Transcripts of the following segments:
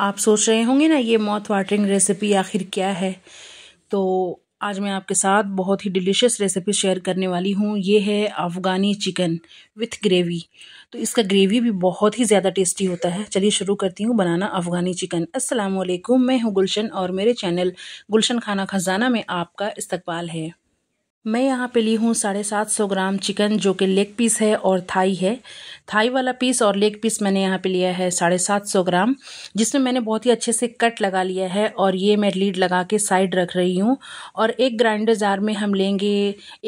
आप सोच रहे होंगे ना ये माउथ वाटरिंग रेसिपी आखिर क्या है तो आज मैं आपके साथ बहुत ही डिलीशियस रेसिपी शेयर करने वाली हूँ ये है अफ़गानी चिकन विथ ग्रेवी तो इसका ग्रेवी भी बहुत ही ज़्यादा टेस्टी होता है चलिए शुरू करती हूँ बनाना अफ़गानी चिकन अस्सलाम वालेकुम मैं हूँ गुलशन और मेरे चैनल गुलशन खाना खजाना में आपका इस्तकबाल है मैं यहाँ पे ली हूँ साढ़े सात सौ ग्राम चिकन जो कि लेग पीस है और थाई है थाई वाला पीस और लेग पीस मैंने यहाँ पे लिया है साढ़े सात सौ ग्राम जिसमें मैंने बहुत ही अच्छे से कट लगा लिया है और ये मैं लीड लगा के साइड रख रही हूँ और एक ग्राइंडर जार में हम लेंगे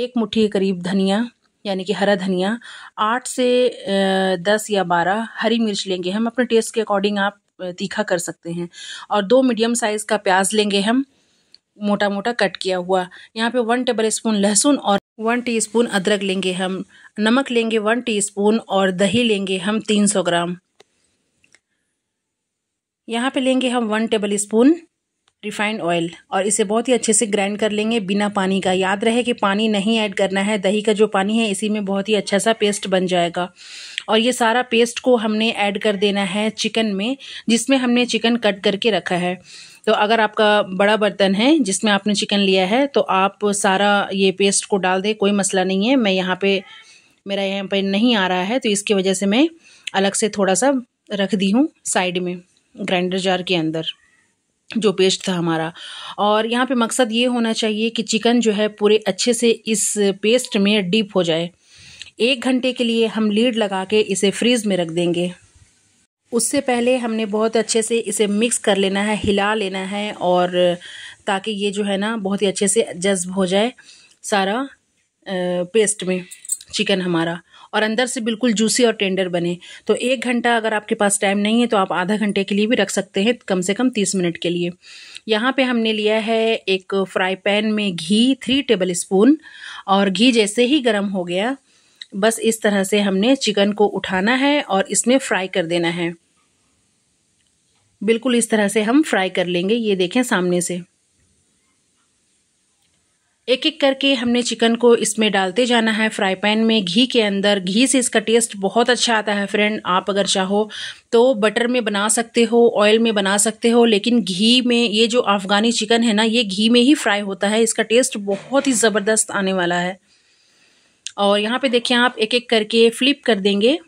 एक मुट्ठी करीब धनिया यानी कि हरा धनिया आठ से दस या बारह हरी मिर्च लेंगे हम अपने टेस्ट के अकॉर्डिंग आप तीखा कर सकते हैं और दो मीडियम साइज़ का प्याज लेंगे हम मोटा मोटा कट किया हुआ यहाँ पे वन टेबल स्पून लहसुन और वन टीस्पून अदरक लेंगे हम नमक लेंगे वन टीस्पून और दही लेंगे हम तीन सौ ग्राम यहाँ पे लेंगे हम one tablespoon refined oil और इसे बहुत ही अच्छे से ग्राइंड कर लेंगे बिना पानी का याद रहे कि पानी नहीं ऐड करना है दही का जो पानी है इसी में बहुत ही अच्छा सा पेस्ट बन जाएगा और ये सारा पेस्ट को हमने ऐड कर देना है चिकन में जिसमें हमने चिकन कट करके रखा है तो अगर आपका बड़ा बर्तन है जिसमें आपने चिकन लिया है तो आप सारा ये पेस्ट को डाल दें कोई मसला नहीं है मैं यहाँ पर मेरा यहाँ पर नहीं आ रहा है तो इसकी वजह से मैं अलग से थोड़ा सा रख दी हूँ साइड में ग्राइंडर जार के अंदर जो पेस्ट था हमारा और यहाँ पे मकसद ये होना चाहिए कि चिकन जो है पूरे अच्छे से इस पेस्ट में डीप हो जाए एक घंटे के लिए हम लीड लगा के इसे फ्रीज़ में रख देंगे उससे पहले हमने बहुत अच्छे से इसे मिक्स कर लेना है हिला लेना है और ताकि ये जो है ना बहुत ही अच्छे से जज्ब हो जाए सारा पेस्ट में चिकन हमारा और अंदर से बिल्कुल जूसी और टेंडर बने तो एक घंटा अगर आपके पास टाइम नहीं है तो आप आधा घंटे के लिए भी रख सकते हैं कम से कम तीस मिनट के लिए यहाँ पे हमने लिया है एक फ्राई पैन में घी थ्री टेबल स्पून और घी जैसे ही गर्म हो गया बस इस तरह से हमने चिकन को उठाना है और इसमें फ्राई कर देना है बिल्कुल इस तरह से हम फ्राई कर लेंगे ये देखें सामने से एक एक करके हमने चिकन को इसमें डालते जाना है फ्राई पैन में घी के अंदर घी से इसका टेस्ट बहुत अच्छा आता है फ्रेंड आप अगर चाहो तो बटर में बना सकते हो ऑयल में बना सकते हो लेकिन घी में ये जो अफ़गानी चिकन है ना ये घी में ही फ्राई होता है इसका टेस्ट बहुत ही ज़बरदस्त आने वाला है और यहाँ पे देखिए आप एक एक करके फ्लिप कर देंगे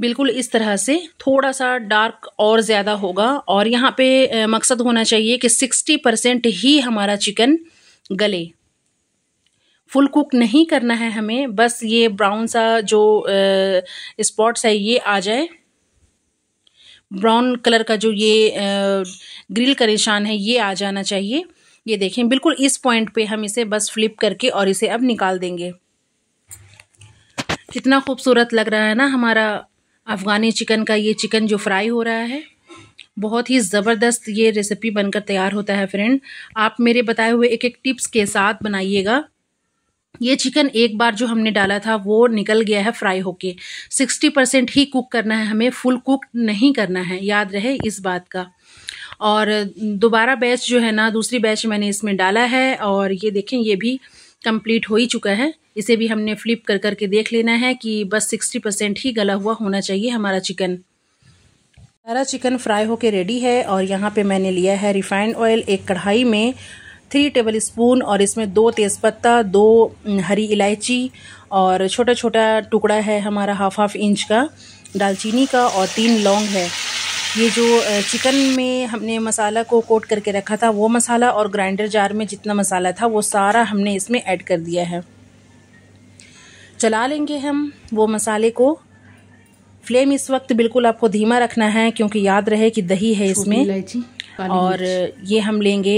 बिल्कुल इस तरह से थोड़ा सा डार्क और ज़्यादा होगा और यहाँ पे मकसद होना चाहिए कि 60 परसेंट ही हमारा चिकन गले फुल कुक नहीं करना है हमें बस ये ब्राउन सा जो स्पॉट्स है ये आ जाए ब्राउन कलर का जो ये ग्रिल का निशान है ये आ जाना चाहिए ये देखें बिल्कुल इस पॉइंट पे हम इसे बस फ्लिप करके और इसे अब निकाल देंगे कितना खूबसूरत लग रहा है ना हमारा अफ़गानी चिकन का ये चिकन जो फ्राई हो रहा है बहुत ही ज़बरदस्त ये रेसिपी बनकर तैयार होता है फ्रेंड आप मेरे बताए हुए एक एक टिप्स के साथ बनाइएगा ये चिकन एक बार जो हमने डाला था वो निकल गया है फ्राई होके 60 परसेंट ही कुक करना है हमें फुल कुक नहीं करना है याद रहे इस बात का और दोबारा बैच जो है ना दूसरी बैच मैंने इसमें डाला है और ये देखें ये भी कंप्लीट हो ही चुका है इसे भी हमने फ्लिप कर करके देख लेना है कि बस सिक्सटी परसेंट ही गला हुआ होना चाहिए हमारा चिकन सारा चिकन फ्राई होके रेडी है और यहाँ पे मैंने लिया है रिफाइंड ऑयल एक कढ़ाई में थ्री टेबल स्पून और इसमें दो तेज़पत्ता दो हरी इलायची और छोटा छोटा टुकड़ा है हमारा हाफ हाफ इंच का दालचीनी का और तीन लौंग है ये जो चिकन में हमने मसाला को कोट करके रखा था वो मसाला और ग्राइंडर जार में जितना मसाला था वो सारा हमने इसमें ऐड कर दिया है चला लेंगे हम वो मसाले को फ्लेम इस वक्त बिल्कुल आपको धीमा रखना है क्योंकि याद रहे कि दही है इसमें और ये हम लेंगे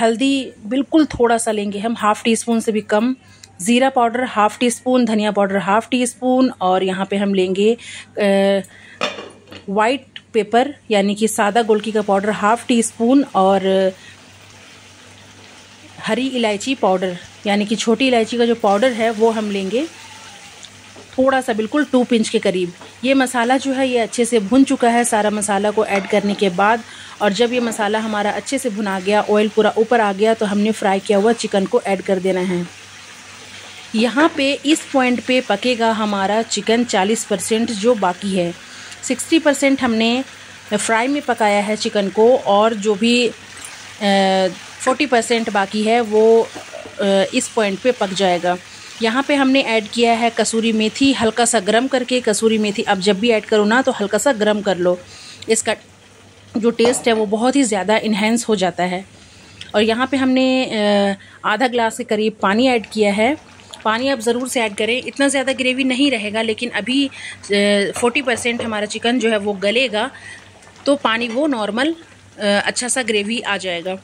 हल्दी बिल्कुल थोड़ा सा लेंगे हम हाफ टी स्पून से भी कम ज़ीरा पाउडर हाफ टी स्पून धनिया पाउडर हाफ टी स्पून और यहाँ पे हम लेंगे वाइट पेपर यानी कि सादा गोलकी का पाउडर हाफ टी स्पून और हरी इलायची पाउडर यानी कि छोटी इलायची का जो पाउडर है वो हम लेंगे थोड़ा सा बिल्कुल टू पिंच के करीब ये मसाला जो है ये अच्छे से भुन चुका है सारा मसाला को ऐड करने के बाद और जब ये मसाला हमारा अच्छे से भुना गया ऑयल पूरा ऊपर आ गया तो हमने फ्राई किया हुआ चिकन को ऐड कर देना है यहाँ पे इस पॉइंट पे पकेगा हमारा चिकन 40 परसेंट जो बाकी है 60 परसेंट हमने फ्राई में पकाया है चिकन को और जो भी फोर्टी परसेंट बाकी है वो इस पॉइंट पे पक जाएगा यहाँ पे हमने ऐड किया है कसूरी मेथी हल्का सा गर्म करके कसूरी मेथी अब जब भी ऐड करो ना तो हल्का सा गर्म कर लो इसका जो टेस्ट है वो बहुत ही ज़्यादा इन्हेंस हो जाता है और यहाँ पे हमने आधा ग्लास के करीब पानी ऐड किया है पानी आप ज़रूर से ऐड करें इतना ज़्यादा ग्रेवी नहीं रहेगा लेकिन अभी फोर्टी परसेंट हमारा चिकन जो है वो गलेगा तो पानी वो नॉर्मल अच्छा सा ग्रेवी आ जाएगा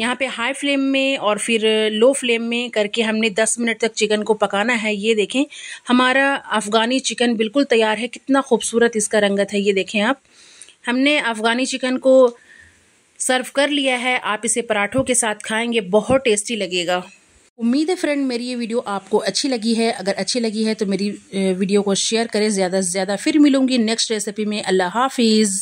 यहाँ पे हाई फ्लेम में और फिर लो फ्लेम में करके हमने 10 मिनट तक चिकन को पकाना है ये देखें हमारा अफ़गानी चिकन बिल्कुल तैयार है कितना खूबसूरत इसका रंगत है ये देखें आप हमने अफ़गानी चिकन को सर्व कर लिया है आप इसे पराठों के साथ खाएंगे बहुत टेस्टी लगेगा उम्मीद है फ्रेंड मेरी ये वीडियो आपको अच्छी लगी है अगर अच्छी लगी है तो मेरी वीडियो को शेयर करें ज़्यादा से ज़्यादा फिर मिलूंगी नेक्स्ट रेसिपी में अल्लाह हाफिज़